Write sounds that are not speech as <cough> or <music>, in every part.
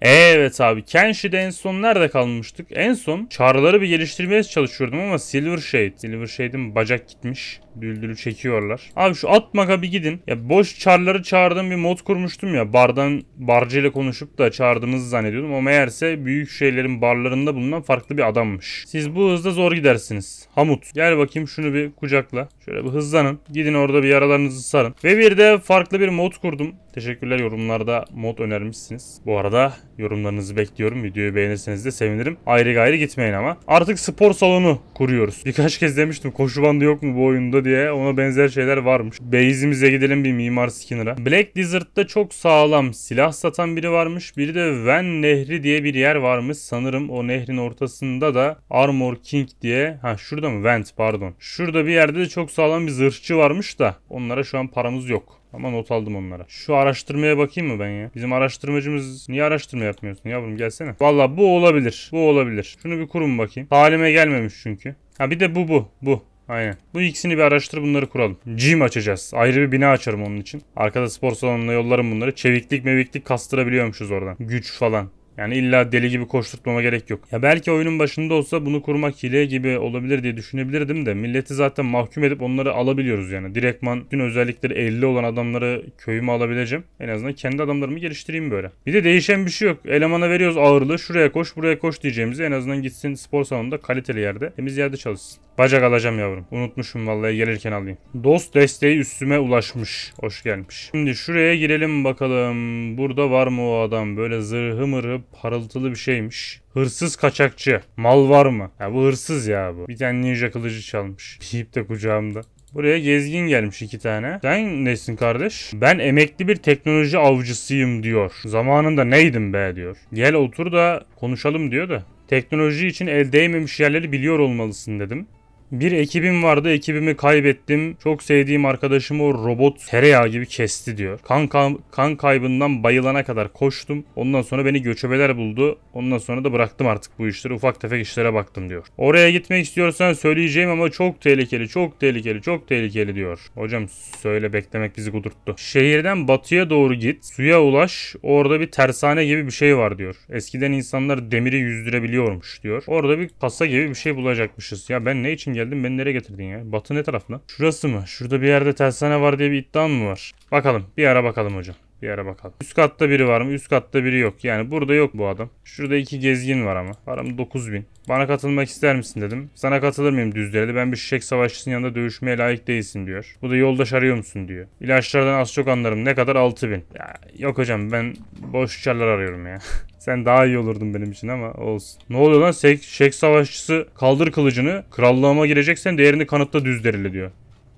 Evet abi Kenshi'de en son nerede kalmıştık? En son çağrıları bir geliştirmeye çalışıyordum ama Silver Shade. Silver Shade'in bacak gitmiş. Düldülü çekiyorlar. Abi şu Atmak'a bir gidin. Ya boş çarları çağırdığım bir mod kurmuştum ya. Bardan barcıyla konuşup da çağırdığımızı zannediyordum. Ama meğerse büyük şeylerin barlarında bulunan farklı bir adammış. Siz bu hızda zor gidersiniz. Hamut gel bakayım şunu bir kucakla. Şöyle bir hızlanın. Gidin orada bir yaralarınızı sarın. Ve bir de farklı bir mod kurdum. Teşekkürler yorumlarda mod önermişsiniz. Bu arada Yorumlarınızı bekliyorum. Videoyu beğenirseniz de sevinirim. Ayrı gayrı gitmeyin ama. Artık spor salonu kuruyoruz. Birkaç kez demiştim koşu bandı yok mu bu oyunda diye. Ona benzer şeyler varmış. Base'imize gidelim bir Mimar Skinner'a. Black Lizard'da çok sağlam silah satan biri varmış. Biri de Van Nehri diye bir yer varmış. Sanırım o nehrin ortasında da Armor King diye. Ha şurada mı? Vent pardon. Şurada bir yerde de çok sağlam bir zırhçı varmış da. Onlara şu an paramız yok. Ama not aldım onlara. Şu araştırmaya bakayım mı ben ya? Bizim araştırmacımız niye araştırma yapmıyorsun yavrum gelsene. Valla bu olabilir. Bu olabilir. Şunu bir kurun bakayım. Halime gelmemiş çünkü. Ha bir de bu bu. Bu. Aynen. Bu ikisini bir araştır bunları kuralım. Gym açacağız. Ayrı bir bina açarım onun için. Arkada spor salonuna yollarım bunları. Çeviklik meviklik kastırabiliyormuşuz oradan. Güç falan. Yani illa deli gibi koşturtmama gerek yok. Ya belki oyunun başında olsa bunu kurmak hile gibi olabilir diye düşünebilirdim de milleti zaten mahkum edip onları alabiliyoruz yani. Direktman tüm özellikleri 50 olan adamları köyüme alabileceğim. En azından kendi adamlarımı geliştireyim böyle. Bir de değişen bir şey yok. Elemana veriyoruz ağırlığı şuraya koş buraya koş diyeceğimizi en azından gitsin spor salonunda kaliteli yerde temiz yerde çalışsın. Bacak alacağım yavrum. Unutmuşum vallahi gelirken alayım. Dost desteği üstüme ulaşmış. Hoş gelmiş. Şimdi şuraya girelim bakalım. Burada var mı o adam? Böyle zırhı mırhı parıltılı bir şeymiş. Hırsız kaçakçı. Mal var mı? Ya bu hırsız ya bu. Bir tane ninja kılıcı çalmış. Piyip de kucağımda. Buraya gezgin gelmiş iki tane. Sen nesin kardeş? Ben emekli bir teknoloji avcısıyım diyor. Zamanında neydim be diyor. Gel otur da konuşalım diyor da. Teknoloji için el değmemiş yerleri biliyor olmalısın dedim. Bir ekibim vardı ekibimi kaybettim. Çok sevdiğim arkadaşımı o robot tereyağı gibi kesti diyor. Kan, kan, kan kaybından bayılana kadar koştum. Ondan sonra beni göçebeler buldu. Ondan sonra da bıraktım artık bu işleri. Ufak tefek işlere baktım diyor. Oraya gitmek istiyorsan söyleyeceğim ama çok tehlikeli, çok tehlikeli, çok tehlikeli diyor. Hocam söyle beklemek bizi kudurttu. Şehirden batıya doğru git. Suya ulaş. Orada bir tersane gibi bir şey var diyor. Eskiden insanlar demiri yüzdürebiliyormuş diyor. Orada bir kasa gibi bir şey bulacakmışız. Ya ben ne için geldin beni nereye getirdin ya? Batı ne tarafına? Şurası mı? Şurada bir yerde tersane var diye bir iddian mı var? Bakalım bir ara bakalım hocam. Bir ara bakalım. Üst katta biri var mı? Üst katta biri yok. Yani burada yok bu adam. Şurada iki gezgin var ama. Param 9000. Bana katılmak ister misin dedim. Sana katılır mıyım düzleri Ben bir şişek savaşçısının yanında dövüşmeye layık değilsin diyor. Bu da yoldaş arıyor musun diyor. İlaçlardan az çok anlarım. Ne kadar 6000. Ya yok hocam ben boş çarlar arıyorum ya. <laughs> Sen daha iyi olurdun benim için ama olsun. Ne oluyor lan? Şek, şek savaşçısı kaldır kılıcını. Krallığıma gireceksen değerini kanıtla düzlerle diyor.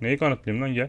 Neyi kanıtlayayım lan gel.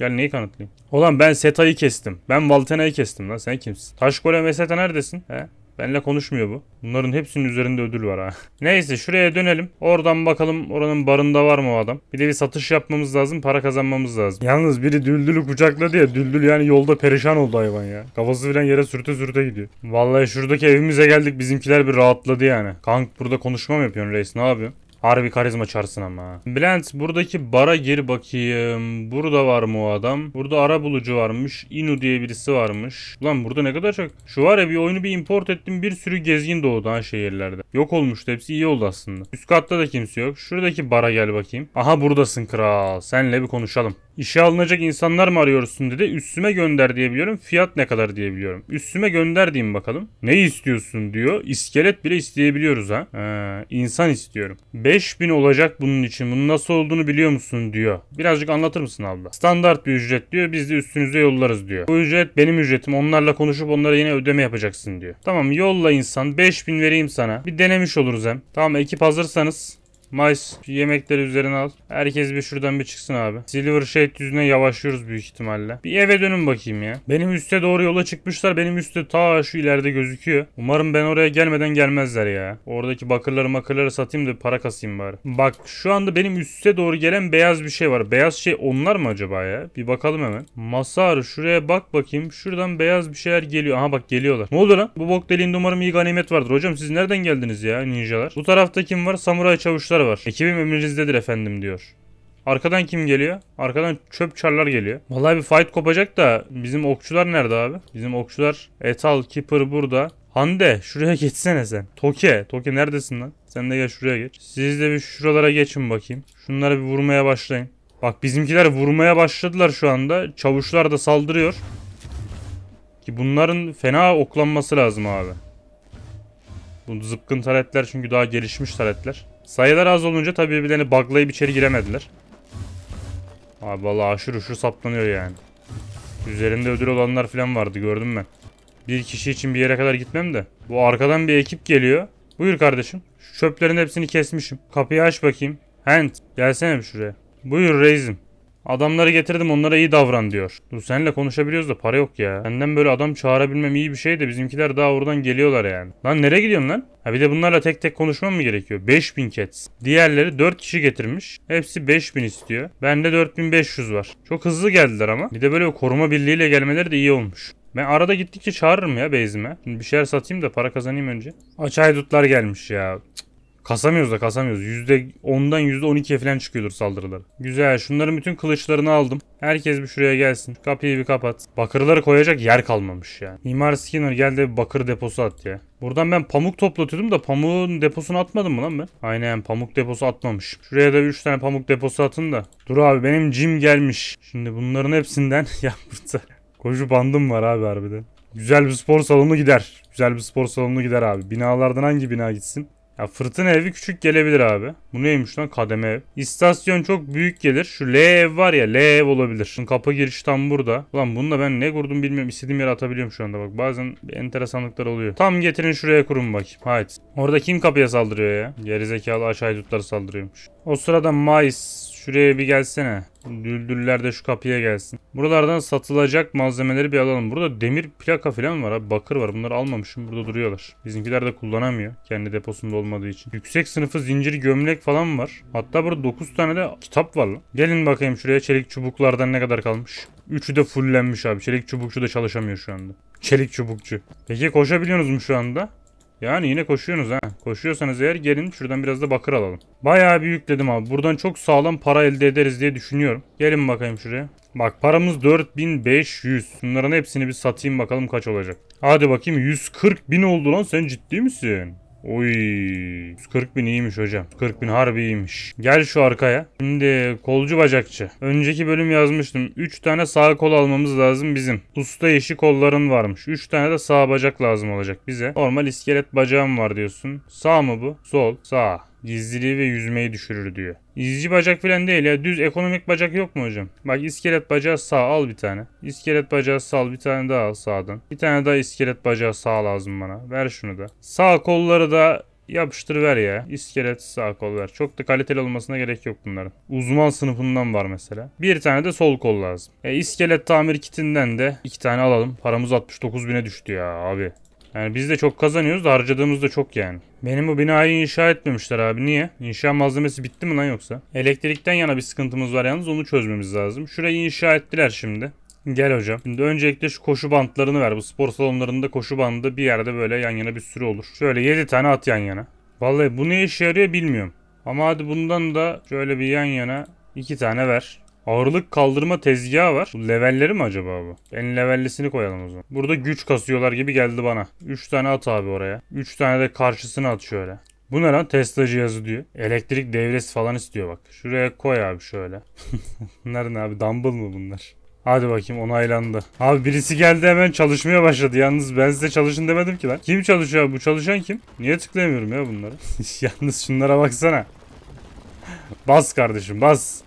Gel neyi kanıtlayayım? Olan ben Seta'yı kestim. Ben Valtena'yı kestim lan. Sen kimsin? Taş Golem ve Seta neredesin? He? Benle konuşmuyor bu. Bunların hepsinin üzerinde ödül var ha. <laughs> Neyse şuraya dönelim. Oradan bakalım oranın barında var mı o adam. Bir de bir satış yapmamız lazım. Para kazanmamız lazım. Yalnız biri düldülü kucakladı ya. Düldül yani yolda perişan oldu hayvan ya. Kafası filan yere sürte sürte gidiyor. Vallahi şuradaki evimize geldik. Bizimkiler bir rahatladı yani. Kank burada konuşma mı yapıyorsun reis? Ne yapıyorsun? Harbi karizma çarsın ama. Bülent buradaki bara gir bakayım. Burada var mı o adam? Burada ara bulucu varmış. Inu diye birisi varmış. Ulan burada ne kadar çok. Şu var ya bir oyunu bir import ettim. Bir sürü gezgin doğdu ha şehirlerde. Yok olmuştu hepsi iyi oldu aslında. Üst katta da kimse yok. Şuradaki bara gel bakayım. Aha buradasın kral. Senle bir konuşalım. İşe alınacak insanlar mı arıyorsun dedi. Üstüme gönder diyebiliyorum. Fiyat ne kadar diyebiliyorum. Üstüme gönder diyeyim bakalım. Ne istiyorsun diyor. İskelet bile isteyebiliyoruz ha. Ee, insan istiyorum. 5000 olacak bunun için. Bunun nasıl olduğunu biliyor musun diyor. Birazcık anlatır mısın abla? Standart bir ücret diyor. Biz de üstünüze yollarız diyor. Bu ücret benim ücretim. Onlarla konuşup onlara yine ödeme yapacaksın diyor. Tamam yolla insan. 5000 vereyim sana. Bir denemiş oluruz hem. Tamam ekip hazırsanız Mais yemekleri üzerine al. Herkes bir şuradan bir çıksın abi. Silver Shade yüzüne yavaşlıyoruz büyük ihtimalle. Bir eve dönün bakayım ya. Benim üste doğru yola çıkmışlar. Benim üstte ta şu ileride gözüküyor. Umarım ben oraya gelmeden gelmezler ya. Oradaki bakırları makırları satayım da para kasayım bari. Bak şu anda benim üste doğru gelen beyaz bir şey var. Beyaz şey onlar mı acaba ya? Bir bakalım hemen. Masar şuraya bak bakayım. Şuradan beyaz bir şeyler geliyor. Aha bak geliyorlar. Ne oldu lan? Bu bok deliğinde umarım iyi ganimet vardır. Hocam siz nereden geldiniz ya ninjalar? Bu tarafta kim var? Samuray çavuşlar çarlar var. Ekibim emrinizdedir efendim diyor. Arkadan kim geliyor? Arkadan çöp çarlar geliyor. Vallahi bir fight kopacak da bizim okçular nerede abi? Bizim okçular Etal, Keeper burada. Hande şuraya <laughs> geçsene sen. Toke. Toke neredesin lan? Sen de gel şuraya geç. Siz de bir şuralara geçin bakayım. Şunlara bir vurmaya başlayın. Bak bizimkiler vurmaya başladılar şu anda. Çavuşlar da saldırıyor. Ki bunların fena oklanması lazım abi. Bu zıpkın taretler çünkü daha gelişmiş taretler. Sayılar az olunca tabii birbirlerini buglayıp içeri giremediler. Abi valla aşırı uşur saplanıyor yani. Üzerinde ödül olanlar falan vardı gördüm ben. Bir kişi için bir yere kadar gitmem de. Bu arkadan bir ekip geliyor. Buyur kardeşim. Şu çöplerin hepsini kesmişim. Kapıyı aç bakayım. Hent gelsene bir şuraya. Buyur reizim. Adamları getirdim onlara iyi davran diyor. Dur seninle konuşabiliyoruz da para yok ya. Senden böyle adam çağırabilmem iyi bir şey de bizimkiler daha oradan geliyorlar yani. Lan nereye gidiyorsun lan? Ha bir de bunlarla tek tek konuşmam mı gerekiyor? 5000 cats. Diğerleri 4 kişi getirmiş. Hepsi 5000 istiyor. Bende 4500 var. Çok hızlı geldiler ama. Bir de böyle koruma birliğiyle gelmeleri de iyi olmuş. Ben arada gittikçe çağırırım ya base'ime. Bir şeyler satayım da para kazanayım önce. Aç aydutlar gelmiş ya. Cık. Kasamıyoruz da kasamıyoruz. %10'dan %12'ye falan çıkıyordur saldırıları. Güzel. Şunların bütün kılıçlarını aldım. Herkes bir şuraya gelsin. Kapıyı bir kapat. Bakırları koyacak yer kalmamış yani. Mimar Skinner gel de bir bakır deposu at ya. Buradan ben pamuk toplatıyordum da pamuğun deposunu atmadım mı lan ben? Aynen pamuk deposu atmamış. Şuraya da 3 tane pamuk deposu atın da. Dur abi benim jim gelmiş. Şimdi bunların hepsinden <laughs> yaptı. burada koşu bandım var abi harbiden. Güzel bir spor salonu gider. Güzel bir spor salonu gider abi. Binalardan hangi bina gitsin? Ya fırtına evi küçük gelebilir abi. Bu neymiş lan kademe ev. İstasyon çok büyük gelir. Şu L ev var ya L ev olabilir. Kapı girişi tam burada. Ulan bununla ben ne kurdum bilmiyorum. İstediğim yere atabiliyorum şu anda bak. Bazen enteresanlıklar oluyor. Tam getirin şuraya kurun bakayım. Haydi. Orada kim kapıya saldırıyor ya? Gerizekalı aşağı tutları saldırıyormuş. O sırada Mayıs Şuraya bir gelsene. Düldüller de şu kapıya gelsin. Buralardan satılacak malzemeleri bir alalım. Burada demir plaka falan var abi. Bakır var. Bunları almamışım. Burada duruyorlar. Bizimkiler de kullanamıyor. Kendi deposunda olmadığı için. Yüksek sınıfı zincir gömlek falan var. Hatta burada 9 tane de kitap var lan. Gelin bakayım şuraya çelik çubuklardan ne kadar kalmış. Üçü de fullenmiş abi. Çelik çubukçu da çalışamıyor şu anda. Çelik çubukçu. Peki koşabiliyorsunuz mu şu anda? Yani yine koşuyorsunuz ha. Koşuyorsanız eğer gelin şuradan biraz da bakır alalım. Bayağı büyük dedim abi. Buradan çok sağlam para elde ederiz diye düşünüyorum. Gelin bakayım şuraya. Bak paramız 4500. Bunların hepsini bir satayım bakalım kaç olacak. Hadi bakayım 140 bin oldu lan sen ciddi misin? Oy 40 bin iyiymiş hocam. 40 bin harbi iyiymiş. Gel şu arkaya. Şimdi kolcu bacakçı. Önceki bölüm yazmıştım. 3 tane sağ kol almamız lazım bizim. Usta işi kolların varmış. 3 tane de sağ bacak lazım olacak bize. Normal iskelet bacağım var diyorsun. Sağ mı bu? Sol. Sağ. Gizliliği ve yüzmeyi düşürür diyor. İzci bacak falan değil ya. Düz ekonomik bacak yok mu hocam? Bak iskelet bacağı sağ al bir tane. İskelet bacağı sağ bir tane daha al sağdan. Bir tane daha iskelet bacağı sağ lazım bana. Ver şunu da. Sağ kolları da yapıştır ver ya. İskelet sağ kol ver. Çok da kaliteli olmasına gerek yok bunların. Uzman sınıfından var mesela. Bir tane de sol kol lazım. E, iskelet tamir kitinden de iki tane alalım. Paramız 69 bine düştü ya abi. Yani biz de çok kazanıyoruz da harcadığımız da çok yani. Benim bu binayı inşa etmemişler abi. Niye? İnşa malzemesi bitti mi lan yoksa? Elektrikten yana bir sıkıntımız var yalnız onu çözmemiz lazım. Şurayı inşa ettiler şimdi. Gel hocam. Şimdi öncelikle şu koşu bantlarını ver. Bu spor salonlarında koşu bandı bir yerde böyle yan yana bir sürü olur. Şöyle 7 tane at yan yana. Vallahi bu ne işe yarıyor bilmiyorum. Ama hadi bundan da şöyle bir yan yana 2 tane ver. Ağırlık kaldırma tezgahı var. levelleri mi acaba bu? En levellisini koyalım o zaman. Burada güç kasıyorlar gibi geldi bana. 3 tane at abi oraya. 3 tane de karşısına at şöyle. Bu ne lan? Tesla cihazı diyor. Elektrik devresi falan istiyor bak. Şuraya koy abi şöyle. <laughs> bunlar ne abi? Dumble mı bunlar? Hadi bakayım onaylandı. Abi birisi geldi hemen çalışmaya başladı. Yalnız ben size çalışın demedim ki lan. Kim çalışıyor abi? Bu çalışan kim? Niye tıklayamıyorum ya bunları? <laughs> Yalnız şunlara baksana. bas kardeşim bas.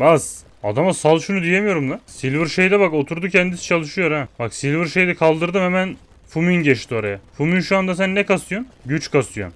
Bas. Adama sal şunu diyemiyorum lan. Silver şeyde bak oturdu kendisi çalışıyor ha. Bak Silver şeyde kaldırdım hemen Fumin geçti oraya. Fumin şu anda sen ne kasıyorsun? Güç kasıyorsun.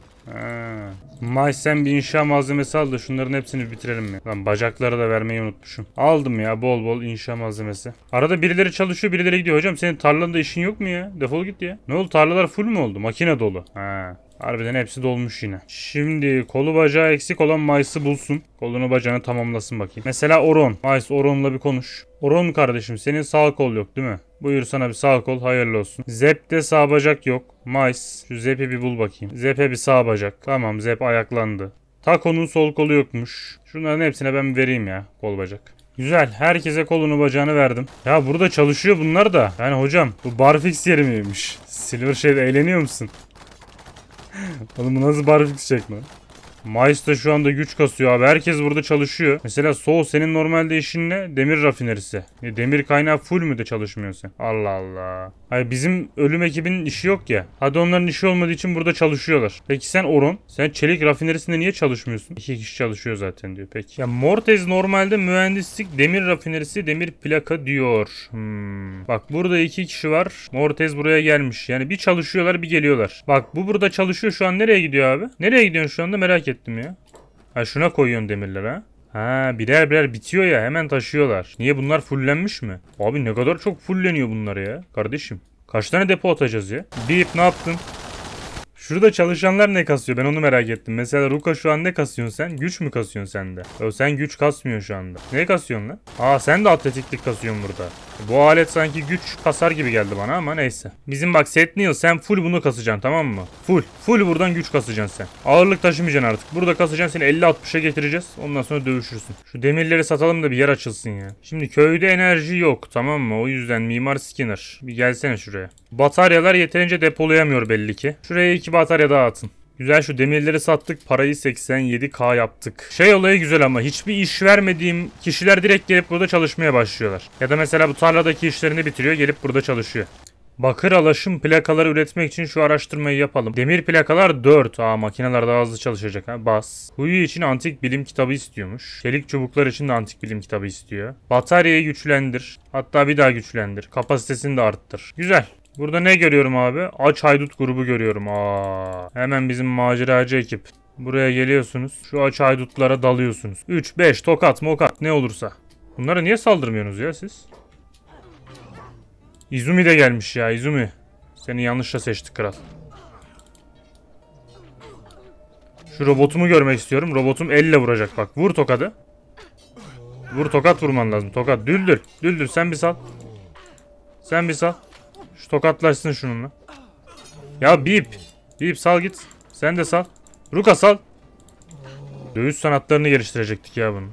Ha. sen bir inşa malzemesi aldı. Şunların hepsini bitirelim mi? Lan bacakları da vermeyi unutmuşum. Aldım ya bol bol inşa malzemesi. Arada birileri çalışıyor birileri gidiyor. Hocam senin tarlanda işin yok mu ya? Defol git ya. Ne oldu tarlalar full mü oldu? Makine dolu. Ha. Harbiden hepsi dolmuş yine. Şimdi kolu bacağı eksik olan Mice'ı bulsun. Kolunu bacağını tamamlasın bakayım. Mesela Oron. Mice Oron'la bir konuş. Oron kardeşim senin sağ kol yok değil mi? Buyur sana bir sağ kol hayırlı olsun. Zep'te sağ bacak yok. Mais. Şu Zep'i bir bul bakayım. Zep'e bir sağ bacak. Tamam Zep ayaklandı. Tako'nun sol kolu yokmuş. Şunların hepsine ben vereyim ya kol bacak. Güzel. Herkese kolunu bacağını verdim. Ya burada çalışıyor bunlar da. Yani hocam bu barfix yeri miymiş? Silver Shade eğleniyor musun? <laughs> Oğlum bu nasıl barfix çekme? Mayıs da şu anda güç kasıyor abi. Herkes burada çalışıyor. Mesela Soğ senin normalde işin ne? Demir rafinerisi. E, demir kaynağı full mü de çalışmıyorsun? Allah Allah. Hayır bizim ölüm ekibinin işi yok ya. Hadi onların işi olmadığı için burada çalışıyorlar. Peki sen Orun, Sen çelik rafinerisinde niye çalışmıyorsun? İki kişi çalışıyor zaten diyor. Peki. Ya Mortez normalde mühendislik demir rafinerisi demir plaka diyor. Hmm. Bak burada iki kişi var. Mortez buraya gelmiş. Yani bir çalışıyorlar bir geliyorlar. Bak bu burada çalışıyor şu an nereye gidiyor abi? Nereye gidiyorsun şu anda merak et ettim ya. Ha şuna koyuyorsun demirleri ha. Ha birer birer bitiyor ya hemen taşıyorlar. Niye bunlar fullenmiş mi? Abi ne kadar çok fulleniyor bunlar ya kardeşim. Kaç tane depo atacağız ya? Bip ne yaptın? Şurada çalışanlar ne kasıyor ben onu merak ettim. Mesela Ruka şu an ne kasıyorsun sen? Güç mü kasıyorsun sen de? Ö, sen güç kasmıyorsun şu anda. Ne kasıyorsun lan? Aa sen de atletiklik kasıyorsun burada. Bu alet sanki güç kasar gibi geldi bana ama neyse. Bizim bak Seth Neil sen full bunu kasacaksın tamam mı? Full. Full buradan güç kasacaksın sen. Ağırlık taşımayacaksın artık. Burada kasacaksın seni 50-60'a getireceğiz. Ondan sonra dövüşürsün. Şu demirleri satalım da bir yer açılsın ya. Şimdi köyde enerji yok tamam mı? O yüzden Mimar Skinner. Bir gelsene şuraya. Bataryalar yeterince depolayamıyor belli ki. Şuraya iki batarya daha atın. Güzel şu demirleri sattık. Parayı 87k yaptık. Şey olayı güzel ama hiçbir iş vermediğim kişiler direkt gelip burada çalışmaya başlıyorlar. Ya da mesela bu tarladaki işlerini bitiriyor gelip burada çalışıyor. Bakır alaşım plakaları üretmek için şu araştırmayı yapalım. Demir plakalar 4. Aa makineler daha hızlı çalışacak ha. Bas. Huyu için antik bilim kitabı istiyormuş. Çelik çubuklar için de antik bilim kitabı istiyor. Bataryayı güçlendir. Hatta bir daha güçlendir. Kapasitesini de arttır. Güzel. Burada ne görüyorum abi? Aç haydut grubu görüyorum. Aa, hemen bizim maceracı ekip. Buraya geliyorsunuz. Şu aç haydutlara dalıyorsunuz. 3, 5, tokat, mokat ne olursa. Bunlara niye saldırmıyorsunuz ya siz? Izumi de gelmiş ya Izumi. Seni yanlışla seçtik kral. Şu robotumu görmek istiyorum. Robotum elle vuracak bak. Vur tokadı. Vur tokat vurman lazım. Tokat düldür. Düldür sen bir sal. Sen bir sal. Şu tokatlaşsın şununla. Ya bip. Bip sal git. Sen de sal. Ruka sal. Dövüş sanatlarını geliştirecektik ya bunu.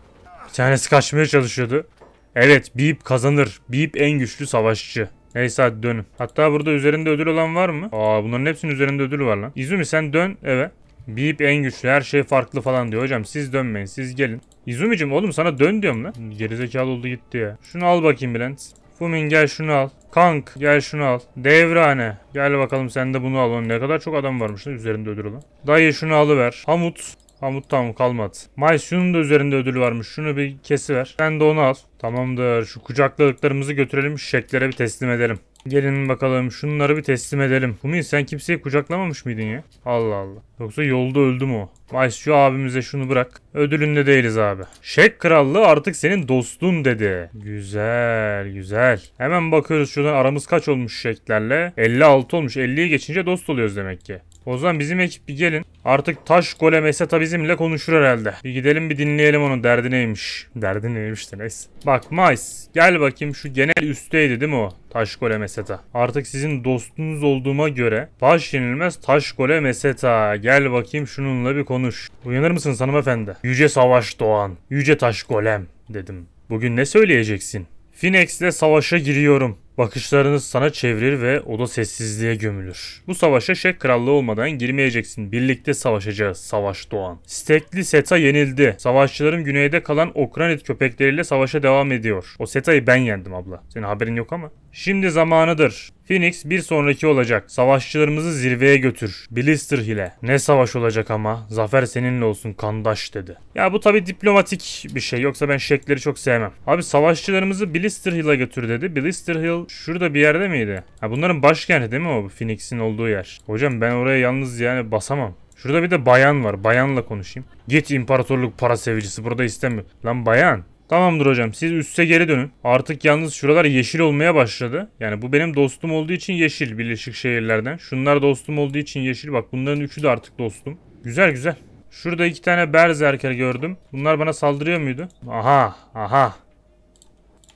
Bir tanesi kaçmaya çalışıyordu. Evet Bip kazanır. Bip en güçlü savaşçı. Neyse hadi dönün. Hatta burada üzerinde ödül olan var mı? Aa bunların hepsinin üzerinde ödül var lan. İzumi sen dön eve. Bip en güçlü her şey farklı falan diyor. Hocam siz dönmeyin siz gelin. İzumi'cim oğlum sana dön diyorum lan. Gerizekalı oldu gitti ya. Şunu al bakayım Bülent. Kumin gel şunu al. Kank gel şunu al. Devrane gel bakalım sen de bunu al. ne kadar çok adam varmış da üzerinde ödül olan. Dayı şunu alıver. Hamut. Hamut tamam kalmadı. Maysun'un da üzerinde ödül varmış. Şunu bir kesiver. Sen de onu al. Tamamdır. Şu kucakladıklarımızı götürelim. şeklere bir teslim edelim. Gelin bakalım şunları bir teslim edelim. Kumi sen kimseyi kucaklamamış mıydın ya? Allah Allah. Yoksa yolda öldü mü o? Vice şu abimize şunu bırak. Ödülünde değiliz abi. Şek krallığı artık senin dostun dedi. Güzel güzel. Hemen bakıyoruz şuradan aramız kaç olmuş şeklerle. 56 olmuş. 50'yi geçince dost oluyoruz demek ki. Ozan bizim ekip bir gelin. Artık taş golem Esat'a bizimle konuşur herhalde. Bir gidelim bir dinleyelim onun derdi neymiş. <laughs> Derdi neymiş de neyse. Bak Mais gel bakayım şu genel üstteydi değil mi o? Taş golem Esat'a. Artık sizin dostunuz olduğuma göre baş yenilmez taş golem Esat'a. Gel bakayım şununla bir konuş. Uyanır mısınız hanımefendi? Yüce Savaş Doğan. Yüce Taş Kolem dedim. Bugün ne söyleyeceksin? Finex'le savaşa giriyorum. Bakışlarınız sana çevirir ve o da sessizliğe gömülür. Bu savaşa Şek Krallığı olmadan girmeyeceksin. Birlikte savaşacağız. Savaş Doğan. Stekli Seta yenildi. Savaşçılarım güneyde kalan Okranit köpekleriyle savaşa devam ediyor. O Seta'yı ben yendim abla. Senin haberin yok ama. Şimdi zamanıdır. Phoenix bir sonraki olacak. Savaşçılarımızı zirveye götür. Blister ile. Ne savaş olacak ama. Zafer seninle olsun kandaş dedi. Ya bu tabi diplomatik bir şey. Yoksa ben şekleri çok sevmem. Abi savaşçılarımızı Blister Hill'e götür dedi. Blister Hill şurada bir yerde miydi? Ha bunların başkenti değil mi o? Phoenix'in olduğu yer. Hocam ben oraya yalnız yani basamam. Şurada bir de bayan var. Bayanla konuşayım. Git imparatorluk para sevicisi. Burada istemiyor. Lan bayan. Tamamdır hocam siz üste geri dönün. Artık yalnız şuralar yeşil olmaya başladı. Yani bu benim dostum olduğu için yeşil Birleşik Şehirler'den. Şunlar dostum olduğu için yeşil. Bak bunların üçü de artık dostum. Güzel güzel. Şurada iki tane berzerker gördüm. Bunlar bana saldırıyor muydu? Aha aha.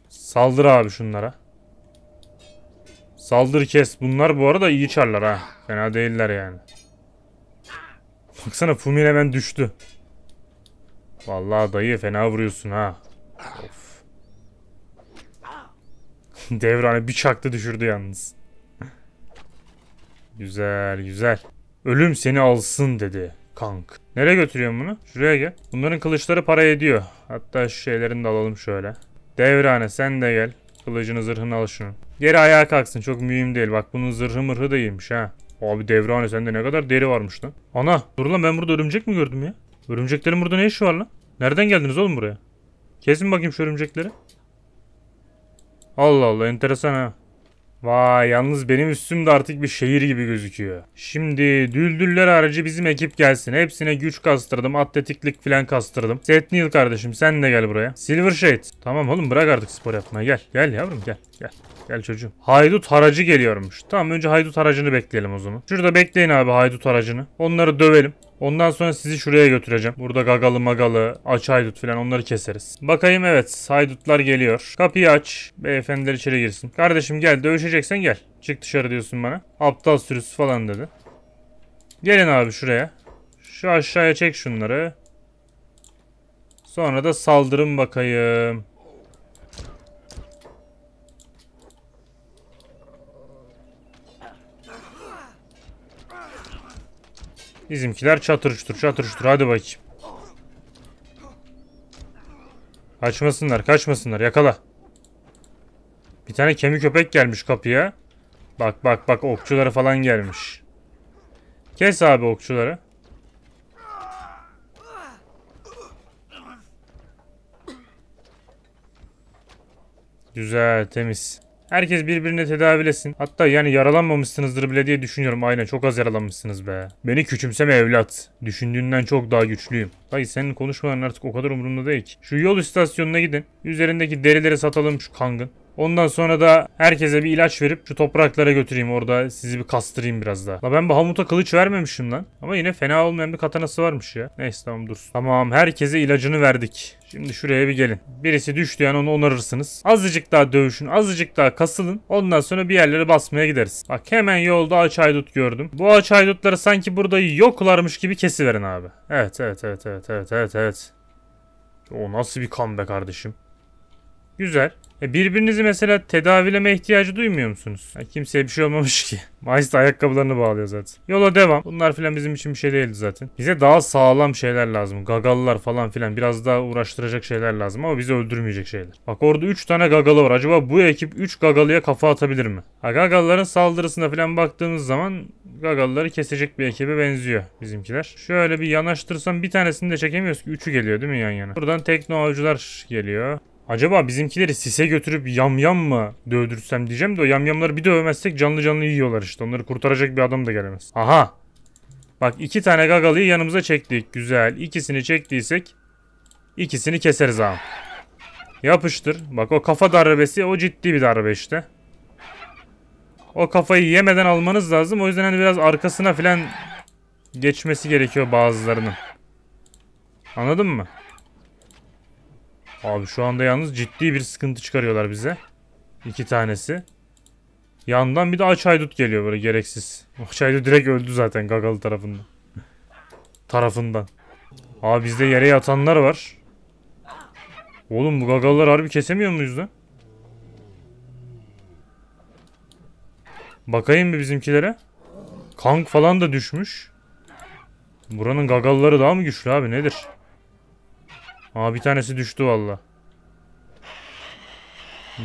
Saldır abi şunlara. Saldır kes. Bunlar bu arada iyi çarlar ha. Fena değiller yani. Baksana Fumin hemen düştü. Vallahi dayı fena vuruyorsun ha. Of. Devran'ı bir çaktı düşürdü yalnız. güzel güzel. Ölüm seni alsın dedi kank. Nereye götürüyorum bunu? Şuraya gel. Bunların kılıçları para ediyor. Hatta şu şeylerini de alalım şöyle. Devrane sen de gel. Kılıcını zırhını al şunu. Geri ayağa kalksın çok mühim değil. Bak bunun zırhı mırhı da iyiymiş ha. Abi devrane sende ne kadar deri varmış lan. Ana dur lan ben burada örümcek mi gördüm ya? Örümceklerin burada ne işi var lan? Nereden geldiniz oğlum buraya? Kesin bakayım şu örümcekleri. Allah Allah enteresan ha. Vay yalnız benim üstümde artık bir şehir gibi gözüküyor. Şimdi düldüller aracı bizim ekip gelsin. Hepsine güç kastırdım. Atletiklik falan kastırdım. Seth kardeşim sen de gel buraya. Silver Shade. Tamam oğlum bırak artık spor yapmaya gel. Gel yavrum gel. Gel. Gel çocuğum. Haydut haracı geliyormuş. Tamam önce haydut haracını bekleyelim o zaman. Şurada bekleyin abi haydut haracını. Onları dövelim. Ondan sonra sizi şuraya götüreceğim. Burada gagalı magalı, aç haydut falan onları keseriz. Bakayım evet haydutlar geliyor. Kapıyı aç. Beyefendiler içeri girsin. Kardeşim gel dövüşeceksen gel. Çık dışarı diyorsun bana. Aptal sürüsü falan dedi. Gelin abi şuraya. Şu aşağıya çek şunları. Sonra da saldırın bakayım. Bizimkiler çatır çutur çatır çutur. Hadi bakayım. Kaçmasınlar kaçmasınlar yakala. Bir tane kemik köpek gelmiş kapıya. Bak bak bak okçulara falan gelmiş. Kes abi okçuları. Güzel temiz. Herkes birbirini tedavilesin. Hatta yani yaralanmamışsınızdır bile diye düşünüyorum. Aynen çok az yaralanmışsınız be. Beni küçümseme evlat. Düşündüğünden çok daha güçlüyüm. Dayı senin konuşmaların artık o kadar umurumda değil ki. Şu yol istasyonuna gidin. Üzerindeki derileri satalım şu kangın. Ondan sonra da herkese bir ilaç verip şu topraklara götüreyim orada sizi bir kastırayım biraz daha. La ben bu hamuta kılıç vermemişim lan. Ama yine fena olmayan bir katanası varmış ya. Neyse tamam dursun. Tamam herkese ilacını verdik. Şimdi şuraya bir gelin. Birisi düştü yani onu onarırsınız. Azıcık daha dövüşün, azıcık daha kasılın. Ondan sonra bir yerlere basmaya gideriz. Bak hemen yolda ağaç aydut gördüm. Bu ağaç aydutları sanki burada yoklarmış gibi kesiverin abi. Evet, evet, evet, evet, evet, evet, evet. O nasıl bir kan be kardeşim? Güzel. E birbirinizi mesela tedavileme ihtiyacı duymuyor musunuz? Ya kimseye bir şey olmamış ki. <laughs> Mayıs'ta ayakkabılarını bağlıyor zaten. Yola devam. Bunlar filan bizim için bir şey değildi zaten. Bize daha sağlam şeyler lazım. Gagallar falan filan. Biraz daha uğraştıracak şeyler lazım ama bizi öldürmeyecek şeyler. Bak orada 3 tane gagalı var. Acaba bu ekip 3 gagalıya kafa atabilir mi? Ha gagalların saldırısına filan baktığınız zaman gagalları kesecek bir ekibe benziyor bizimkiler. Şöyle bir yanaştırsam bir tanesini de çekemiyoruz ki. Üçü geliyor değil mi yan yana? Buradan tekno avcılar geliyor. Acaba bizimkileri sise götürüp yamyam mı dövdürsem diyeceğim de o yamyamları bir dövmezsek canlı canlı yiyorlar işte. Onları kurtaracak bir adam da gelemez. Aha. Bak iki tane gagalıyı yanımıza çektik. Güzel. İkisini çektiysek ikisini keseriz ağam. Yapıştır. Bak o kafa darbesi o ciddi bir darbe işte. O kafayı yemeden almanız lazım. O yüzden hani biraz arkasına filan geçmesi gerekiyor bazılarının. Anladın mı? Abi şu anda yalnız ciddi bir sıkıntı çıkarıyorlar bize. İki tanesi. Yandan bir de aç haydut geliyor böyle gereksiz. Aç haydut direkt öldü zaten gagalı tarafından. tarafından. Abi bizde yere yatanlar var. Oğlum bu gagalılar harbi kesemiyor muyuz lan? Bakayım bir bizimkilere. Kank falan da düşmüş. Buranın gagalları daha mı güçlü abi nedir? Aa bir tanesi düştü valla.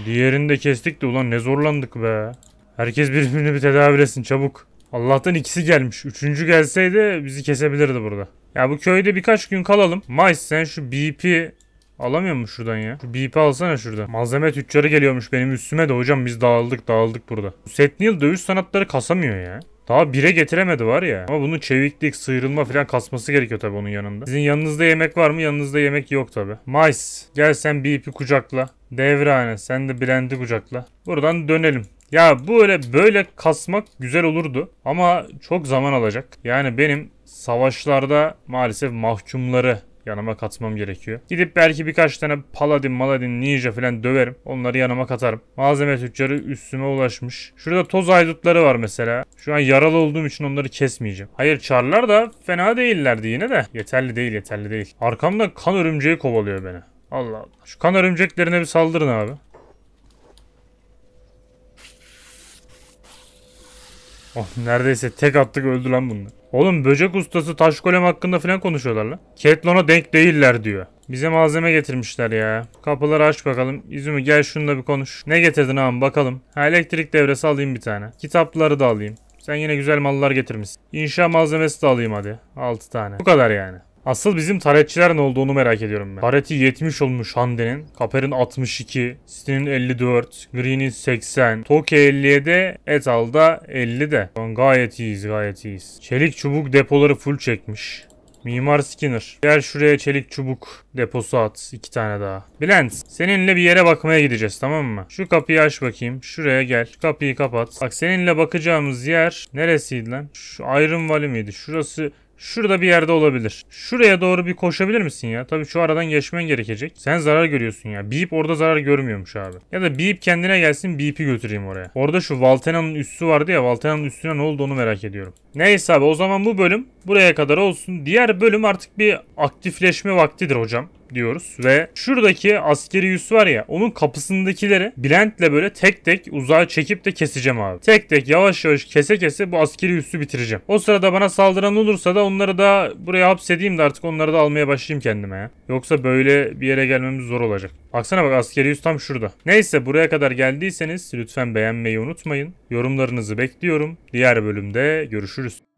Diğerini de kestik de ulan ne zorlandık be. Herkes birbirini bir etsin çabuk. Allah'tan ikisi gelmiş. Üçüncü gelseydi bizi kesebilirdi burada. Ya bu köyde birkaç gün kalalım. Mais sen şu BP alamıyor musun şuradan ya? Şu BP alsana şuradan. Malzeme tüccarı geliyormuş benim üstüme de hocam biz dağıldık dağıldık burada. Setnil dövüş sanatları kasamıyor ya. Daha bire getiremedi var ya. Ama bunun çeviklik, sıyrılma falan kasması gerekiyor tabii onun yanında. Sizin yanınızda yemek var mı? Yanınızda yemek yok tabii. Mais. gel sen bir kucakla. Devrane sen de blendi kucakla. Buradan dönelim. Ya bu öyle böyle kasmak güzel olurdu ama çok zaman alacak. Yani benim savaşlarda maalesef mahkumları Yanıma katmam gerekiyor. Gidip belki birkaç tane paladin, maladin, ninja falan döverim. Onları yanıma katarım. Malzeme tüccarı üstüme ulaşmış. Şurada toz aydutları var mesela. Şu an yaralı olduğum için onları kesmeyeceğim. Hayır çarlar da fena değillerdi yine de. Yeterli değil yeterli değil. Arkamda kan örümceği kovalıyor beni. Allah Allah. Şu kan örümceklerine bir saldırın abi. Oh, neredeyse tek attık öldü lan bunlar. Oğlum böcek ustası taş golem hakkında falan konuşuyorlar lan. Ketlon'a denk değiller diyor. Bize malzeme getirmişler ya. Kapıları aç bakalım. İzumi gel şununla bir konuş. Ne getirdin ağam bakalım. Ha elektrik devresi alayım bir tane. Kitapları da alayım. Sen yine güzel mallar getirmişsin. İnşa malzemesi de alayım hadi. 6 tane. Bu kadar yani. Asıl bizim taretçiler ne olduğunu merak ediyorum ben. Tareti 70 olmuş Hande'nin. Kaper'in 62. Stin'in 54. Green'in 80. Toki 57. Etal'da 50 de. Lan gayet iyiyiz gayet iyiyiz. Çelik çubuk depoları full çekmiş. Mimar Skinner. Gel şuraya çelik çubuk deposu at. iki tane daha. Bülent seninle bir yere bakmaya gideceğiz tamam mı? Şu kapıyı aç bakayım. Şuraya gel. Şu kapıyı kapat. Bak seninle bakacağımız yer neresiydi lan? Şu Iron Valley miydi? Şurası Şurada bir yerde olabilir. Şuraya doğru bir koşabilir misin ya? Tabii şu aradan geçmen gerekecek. Sen zarar görüyorsun ya. Beep orada zarar görmüyormuş abi. Ya da Beep kendine gelsin Beep'i götüreyim oraya. Orada şu Valtena'nın üssü vardı ya. Valtena'nın üstüne ne oldu onu merak ediyorum. Neyse abi o zaman bu bölüm buraya kadar olsun. Diğer bölüm artık bir aktifleşme vaktidir hocam diyoruz ve şuradaki askeri yüz var ya onun kapısındakileri Blend'le böyle tek tek uzağa çekip de keseceğim abi. Tek tek yavaş yavaş kese kese bu askeri üssü bitireceğim. O sırada bana saldıran olursa da onları da buraya hapsedeyim de artık onları da almaya başlayayım kendime ya. Yoksa böyle bir yere gelmemiz zor olacak. Baksana bak askeri yüz tam şurada. Neyse buraya kadar geldiyseniz lütfen beğenmeyi unutmayın. Yorumlarınızı bekliyorum. Diğer bölümde görüşürüz.